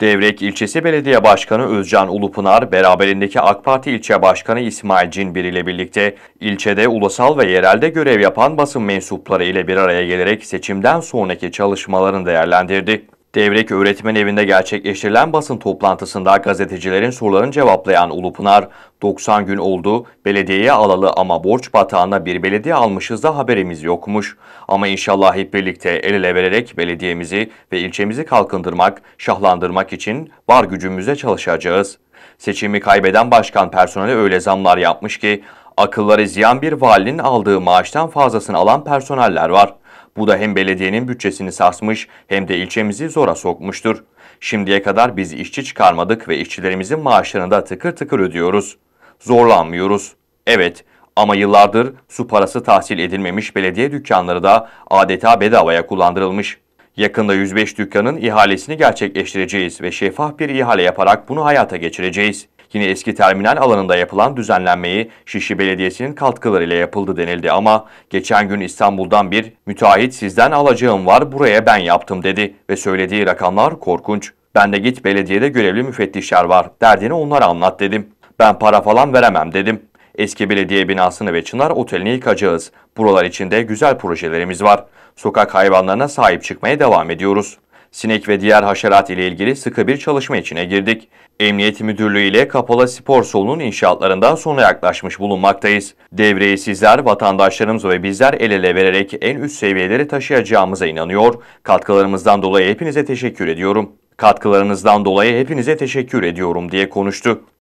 Devrek ilçesi Belediye Başkanı Özcan Ulupınar, beraberindeki AK Parti İlçe Başkanı İsmail Cinbir ile birlikte ilçede ulusal ve yerelde görev yapan basın mensupları ile bir araya gelerek seçimden sonraki çalışmalarını değerlendirdi. Devrek Öğretmen Evi'nde gerçekleştirilen basın toplantısında gazetecilerin sorularını cevaplayan Ulupınar, 90 gün oldu, belediyeye alalı ama borç batağına bir belediye almışız da haberimiz yokmuş. Ama inşallah hep birlikte el ele vererek belediyemizi ve ilçemizi kalkındırmak, şahlandırmak için var gücümüzle çalışacağız. Seçimi kaybeden başkan personeli öyle zamlar yapmış ki, akılları ziyan bir valinin aldığı maaştan fazlasını alan personeller var. Bu da hem belediyenin bütçesini sarsmış hem de ilçemizi zora sokmuştur. Şimdiye kadar biz işçi çıkarmadık ve işçilerimizin maaşlarını da tıkır tıkır ödüyoruz. Zorlanmıyoruz. Evet ama yıllardır su parası tahsil edilmemiş belediye dükkanları da adeta bedavaya kullandırılmış. Yakında 105 dükkanın ihalesini gerçekleştireceğiz ve şeffaf bir ihale yaparak bunu hayata geçireceğiz. Yine eski terminal alanında yapılan düzenlenmeyi Şişli Belediyesi'nin katkılarıyla yapıldı denildi ama geçen gün İstanbul'dan bir müteahhit sizden alacağım var buraya ben yaptım dedi ve söylediği rakamlar korkunç. Ben de git belediyede görevli müfettişler var derdini onlara anlat dedim. Ben para falan veremem dedim. Eski belediye binasını ve Çınar Oteli'ni yıkacağız. Buralar içinde güzel projelerimiz var. Sokak hayvanlarına sahip çıkmaya devam ediyoruz. Sinek ve diğer haşerat ile ilgili sıkı bir çalışma içine girdik. Emniyet Müdürlüğü ile Kapalı Spor Solu'nun inşaatlarından sona yaklaşmış bulunmaktayız. Devreyi sizler, vatandaşlarımız ve bizler el ele vererek en üst seviyeleri taşıyacağımıza inanıyor. Katkılarımızdan dolayı hepinize teşekkür ediyorum. Katkılarınızdan dolayı hepinize teşekkür ediyorum diye konuştu.